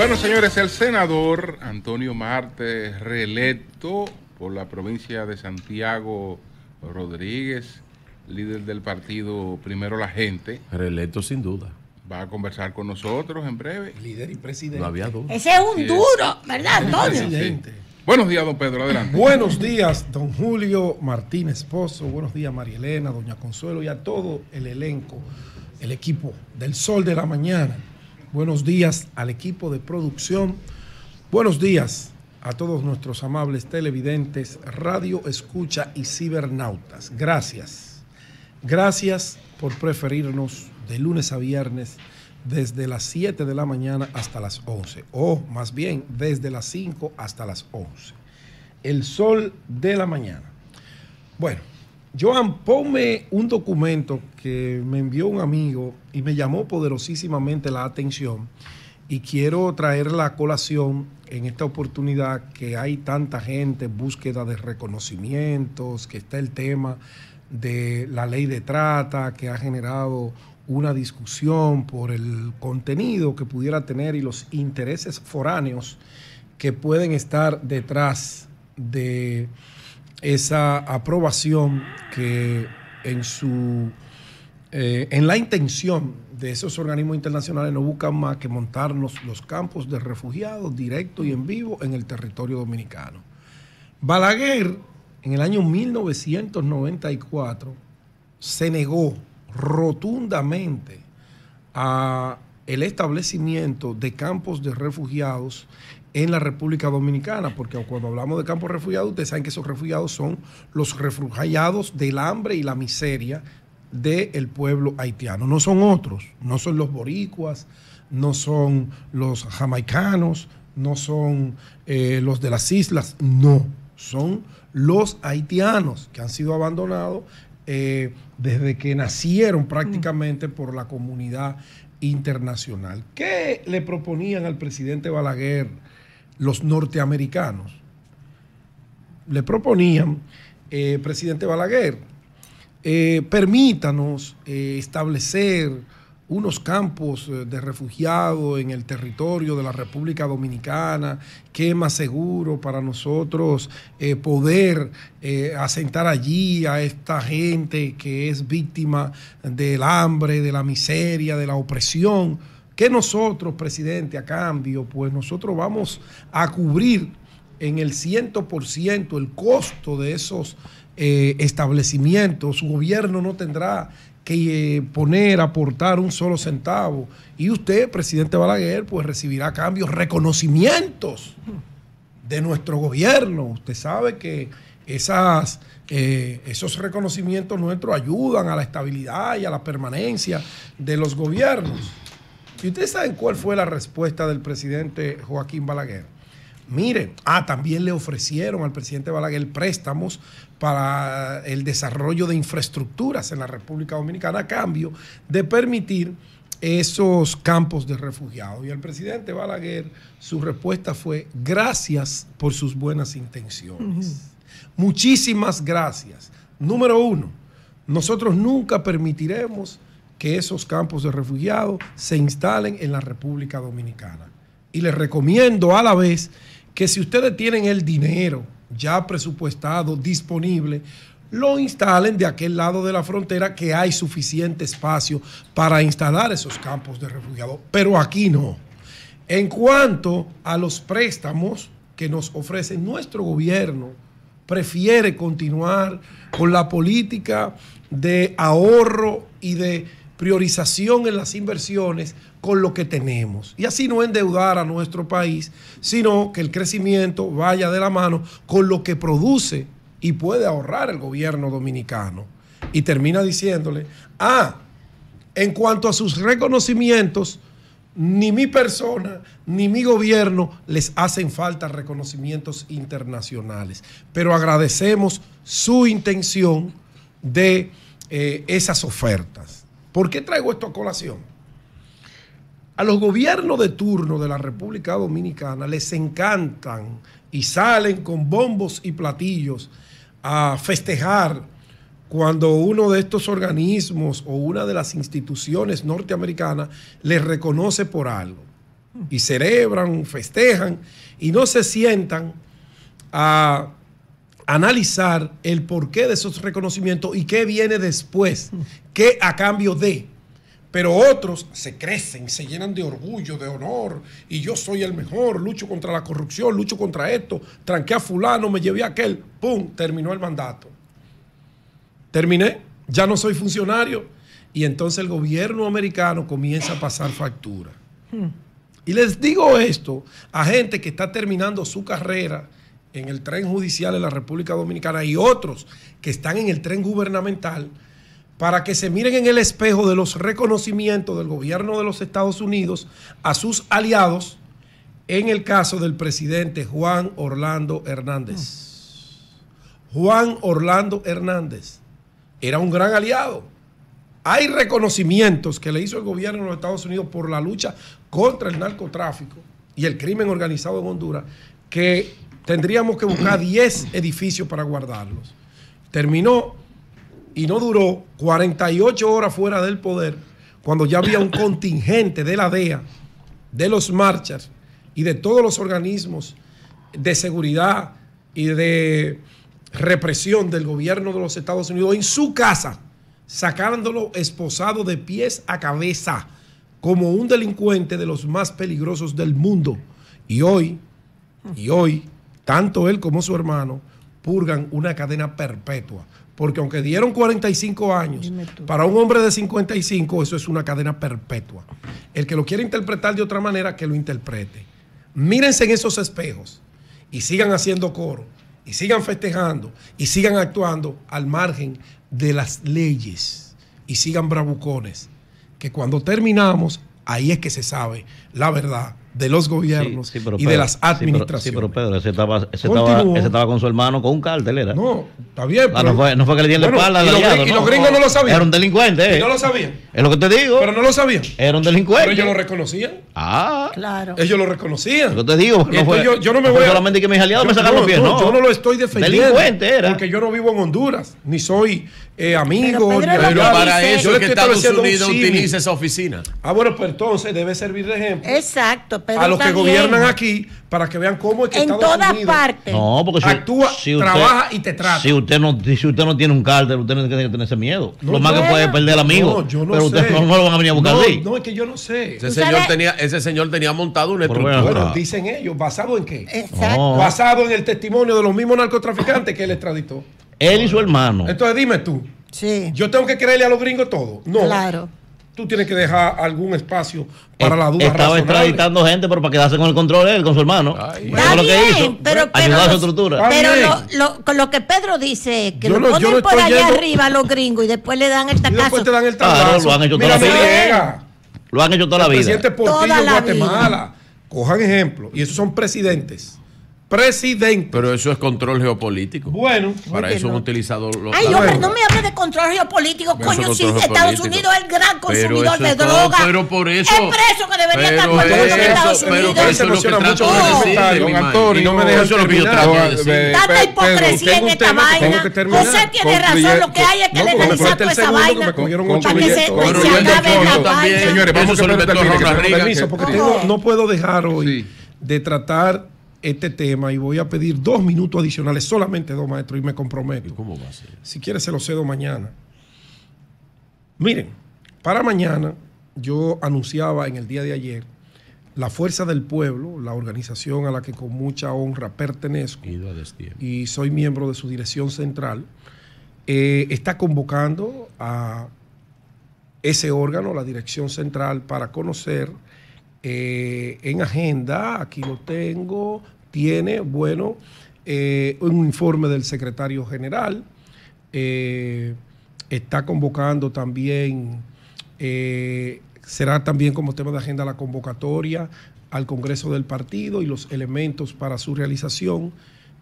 Bueno, señores, el senador Antonio Marte, reelecto por la provincia de Santiago Rodríguez, líder del partido Primero la Gente. Reelecto sin duda. Va a conversar con nosotros en breve. Líder y presidente. No había duda. Ese es un duro, ¿verdad, Antonio? Presidente. Buenos días, don Pedro, adelante. Buenos días, don Julio Martínez esposo. buenos días, María Elena, doña Consuelo y a todo el elenco, el equipo del Sol de la Mañana. Buenos días al equipo de producción. Buenos días a todos nuestros amables televidentes, radio escucha y cibernautas. Gracias. Gracias por preferirnos de lunes a viernes desde las 7 de la mañana hasta las 11, o más bien desde las 5 hasta las 11. El sol de la mañana. Bueno, Joan, ponme un documento que me envió un amigo y me llamó poderosísimamente la atención y quiero traer la colación en esta oportunidad que hay tanta gente búsqueda de reconocimientos, que está el tema de la ley de trata que ha generado una discusión por el contenido que pudiera tener y los intereses foráneos que pueden estar detrás de esa aprobación que en su eh, en la intención de esos organismos internacionales no buscan más que montarnos los campos de refugiados directo y en vivo en el territorio dominicano. Balaguer, en el año 1994, se negó rotundamente a el establecimiento de campos de refugiados en la República Dominicana, porque cuando hablamos de campos refugiados, ustedes saben que esos refugiados son los refugiados del hambre y la miseria del pueblo haitiano. No son otros, no son los boricuas, no son los jamaicanos, no son eh, los de las islas, no, son los haitianos que han sido abandonados eh, desde que nacieron prácticamente mm. por la comunidad internacional. ¿Qué le proponían al presidente Balaguer? los norteamericanos. Le proponían, eh, presidente Balaguer, eh, permítanos eh, establecer unos campos de refugiados en el territorio de la República Dominicana, que es más seguro para nosotros poder asentar allí a esta gente que es víctima del hambre, de la miseria, de la opresión que nosotros, presidente, a cambio, pues nosotros vamos a cubrir en el 100% el costo de esos eh, establecimientos. Su gobierno no tendrá que eh, poner, aportar un solo centavo. Y usted, presidente Balaguer, pues recibirá a cambio reconocimientos de nuestro gobierno. Usted sabe que esas, eh, esos reconocimientos nuestros ayudan a la estabilidad y a la permanencia de los gobiernos. ¿Y ustedes saben cuál fue la respuesta del presidente Joaquín Balaguer? Miren, ah, también le ofrecieron al presidente Balaguer préstamos para el desarrollo de infraestructuras en la República Dominicana a cambio de permitir esos campos de refugiados. Y al presidente Balaguer, su respuesta fue, gracias por sus buenas intenciones. Muchísimas gracias. Número uno, nosotros nunca permitiremos que esos campos de refugiados se instalen en la República Dominicana. Y les recomiendo a la vez que si ustedes tienen el dinero ya presupuestado, disponible, lo instalen de aquel lado de la frontera que hay suficiente espacio para instalar esos campos de refugiados. Pero aquí no. En cuanto a los préstamos que nos ofrece nuestro gobierno, prefiere continuar con la política de ahorro y de priorización en las inversiones con lo que tenemos. Y así no endeudar a nuestro país, sino que el crecimiento vaya de la mano con lo que produce y puede ahorrar el gobierno dominicano. Y termina diciéndole, ah, en cuanto a sus reconocimientos, ni mi persona ni mi gobierno les hacen falta reconocimientos internacionales. Pero agradecemos su intención de eh, esas ofertas. ¿Por qué traigo esto a colación? A los gobiernos de turno de la República Dominicana les encantan y salen con bombos y platillos a festejar cuando uno de estos organismos o una de las instituciones norteamericanas les reconoce por algo. Y celebran, festejan y no se sientan a analizar el porqué de esos reconocimientos y qué viene después, qué a cambio de. Pero otros se crecen, se llenan de orgullo, de honor, y yo soy el mejor, lucho contra la corrupción, lucho contra esto, tranqué a fulano, me llevé a aquel, ¡pum! Terminó el mandato. Terminé, ya no soy funcionario, y entonces el gobierno americano comienza a pasar factura. Hmm. Y les digo esto a gente que está terminando su carrera, en el tren judicial de la República Dominicana y otros que están en el tren gubernamental para que se miren en el espejo de los reconocimientos del gobierno de los Estados Unidos a sus aliados en el caso del presidente Juan Orlando Hernández. Hmm. Juan Orlando Hernández era un gran aliado. Hay reconocimientos que le hizo el gobierno de los Estados Unidos por la lucha contra el narcotráfico y el crimen organizado en Honduras que tendríamos que buscar 10 edificios para guardarlos. Terminó y no duró 48 horas fuera del poder cuando ya había un contingente de la DEA, de los marchas y de todos los organismos de seguridad y de represión del gobierno de los Estados Unidos en su casa, sacándolo esposado de pies a cabeza como un delincuente de los más peligrosos del mundo. Y hoy, y hoy, tanto él como su hermano purgan una cadena perpetua. Porque aunque dieron 45 años, para un hombre de 55 eso es una cadena perpetua. El que lo quiere interpretar de otra manera, que lo interprete. Mírense en esos espejos y sigan haciendo coro, y sigan festejando, y sigan actuando al margen de las leyes, y sigan bravucones, que cuando terminamos, ahí es que se sabe la verdad de los gobiernos y de las administraciones. Sí, pero, Pedro, ese estaba, estaba, estaba, con su hermano con un cártel, ¿era? No, está bien. Ah, no, fue, no, fue, que le dieron la espalda. Y, los, y los gringos no lo sabían. Era un delincuente. Eh. Y no lo sabían. Es lo que te digo. Pero no lo sabían. Era un delincuente. Pero ellos lo reconocían. Ah. Claro. Ellos lo reconocían. Yo te digo. No yo, no me voy a... Solamente que mis aliados me sacaron los pies, no, Yo no lo estoy defendiendo. Delincuente era. Porque yo no vivo en Honduras, ni soy eh, amigo. Pero, para eso es que Estados Unidos utiliza esa oficina. Ah, bueno, pues entonces debe servir de ejemplo. Exacto a los que gobiernan aquí para que vean cómo es que en todas partes. No, porque si, actúa, trabaja y te trata. Si usted no, si usted no tiene un cárter, usted no tiene que tener ese miedo. lo más que puede perder al amigo. No, yo no pero ustedes no lo van a venir a buscar ahí No, es que yo no sé. Ese señor, tenía, ese señor tenía montado un estructura. Bueno, dicen ellos, ¿basado en qué? Exacto. Basado en el testimonio de los mismos narcotraficantes que él extraditó. Él y su hermano. Entonces dime tú. Sí. Yo tengo que creerle a los gringos todo. No. Claro tú tienes que dejar algún espacio para la duda. Estaba extraditando gente, pero para quedarse con el control él, con su hermano. pero, ¿eh? a su estructura. pero lo, lo, que Pedro dice, que lo, ponen por allá arriba los gringos y después le dan el casa Y después te dan el tacazo. lo han hecho toda la vida. Lo han hecho toda la vida. El presidente Portillo toda Guatemala. Cojan ejemplo. Y esos son presidentes presidente. Pero eso es control geopolítico. Bueno, para eso han utilizado los. Ay, hombre, no me hables de control geopolítico, coño. Si Estados Unidos es el gran consumidor de droga. Todo, pero por eso. Es preso que debería estar por en Estados Unidos. Pero eso es lo que trato de don Antonio, no me dejes eso lo que yo trato eh, Tanta hipocresía en esta vaina. José tiene razón, lo que hay es que legalizar esa vaina. Para que se acabe la vaina. Señores, vamos a terminar. Permiso, porque no puedo dejar hoy de tratar este tema y voy a pedir dos minutos adicionales, solamente dos maestros, y me comprometo. cómo va a ser? Si quieres, se lo cedo mañana. Miren, para mañana yo anunciaba en el día de ayer la Fuerza del Pueblo, la organización a la que con mucha honra pertenezco y soy miembro de su dirección central, eh, está convocando a ese órgano, la dirección central, para conocer eh, en agenda, aquí lo tengo, tiene, bueno, eh, un informe del secretario general, eh, está convocando también, será también como tema de agenda la convocatoria al Congreso del Partido y los elementos para su realización,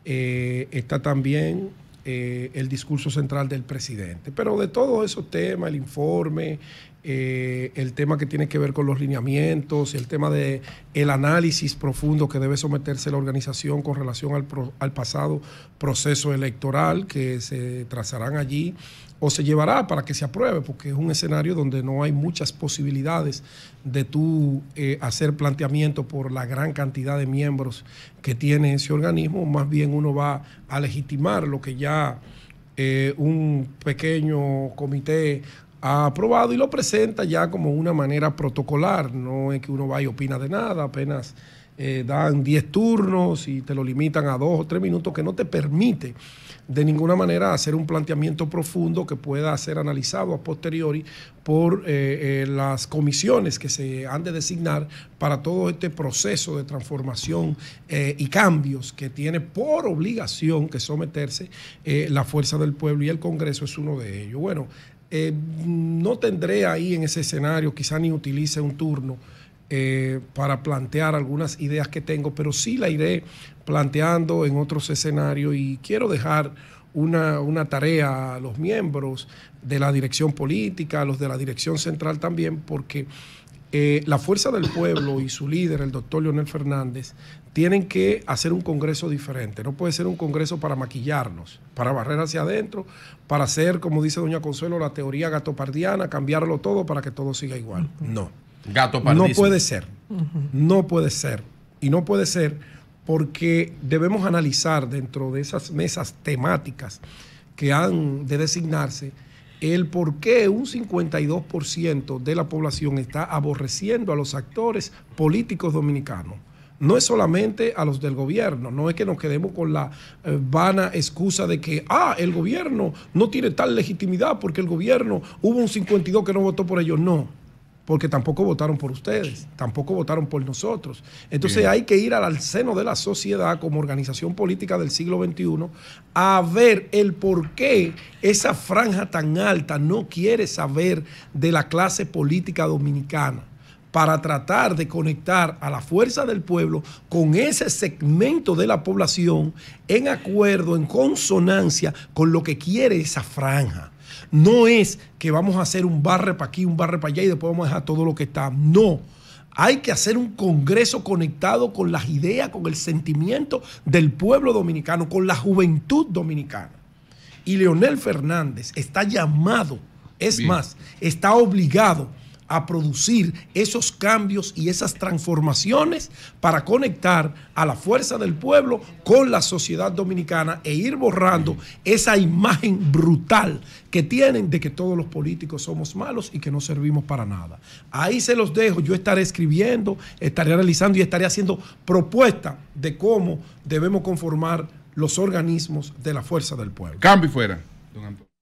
está también el discurso central del presidente. Pero de todos esos temas, el informe, eh, el tema que tiene que ver con los lineamientos, el tema de el análisis profundo que debe someterse la organización con relación al, pasado proceso electoral que se trazarán allí o se llevará para que se apruebe, porque es un escenario donde no hay muchas posibilidades de tú eh, hacer planteamiento por la gran cantidad de miembros que tiene ese organismo, más bien uno va a legitimar lo que ya eh, un pequeño comité ha aprobado y lo presenta ya como una manera protocolar. No es que uno vaya y opina de nada, apenas eh, dan 10 turnos y te lo limitan a 2 o 3 minutos, que no te permite de ninguna manera hacer un planteamiento profundo que pueda ser analizado a posteriori por eh, eh, las comisiones que se han de designar para todo este proceso de transformación y cambios que tiene por obligación que someterse la fuerza del pueblo y el Congreso es uno de ellos. Bueno, eh, no tendré ahí en ese escenario, quizá ni utilice un turno eh, para plantear algunas ideas que tengo, pero sí la iré planteando en otros escenarios y quiero dejar una, una, tarea a los miembros de la dirección política, a los de la dirección central también, porque eh, la fuerza del pueblo y su líder, el doctor Leonel Fernández, tienen que hacer un Congreso diferente. No puede ser un Congreso para maquillarnos, para barrer hacia adentro, para hacer, como dice doña Consuelo, la teoría gatopardiana, cambiarlo todo para que todo siga igual. No. Gato no puede ser. No puede ser. Y no puede ser porque debemos analizar dentro de esas mesas temáticas que han de designarse el por qué un 52% de la población está aborreciendo a los actores políticos dominicanos. No es solamente a los del gobierno, no es que nos quedemos con la eh, vana excusa de que, ah, el gobierno no tiene tal legitimidad porque el gobierno hubo un 52 que no votó por ellos. No, porque tampoco votaron por ustedes, tampoco votaron por nosotros. Entonces hay que ir al seno de la sociedad como organización política del siglo XXI a ver el por qué esa franja tan alta no quiere saber de la clase política dominicana para tratar de conectar a la fuerza del pueblo con ese segmento de la población en acuerdo, en consonancia con lo que quiere esa franja. No es que vamos a hacer un barre para aquí, un barre para allá y después vamos a dejar todo lo que está. No. Hay que hacer un Congreso conectado con las ideas, con el sentimiento del pueblo dominicano, con la juventud dominicana. Y Leonel Fernández está llamado, es más, está obligado a producir esos cambios y esas transformaciones para conectar a la fuerza del pueblo con la sociedad dominicana e ir borrando esa imagen brutal que tienen de que todos los políticos somos malos y que no servimos para nada. Ahí se los dejo, yo estaré escribiendo, estaré analizando y estaré haciendo propuestas de cómo debemos conformar los organismos de la fuerza del pueblo. Cambio fuera, don Antonio.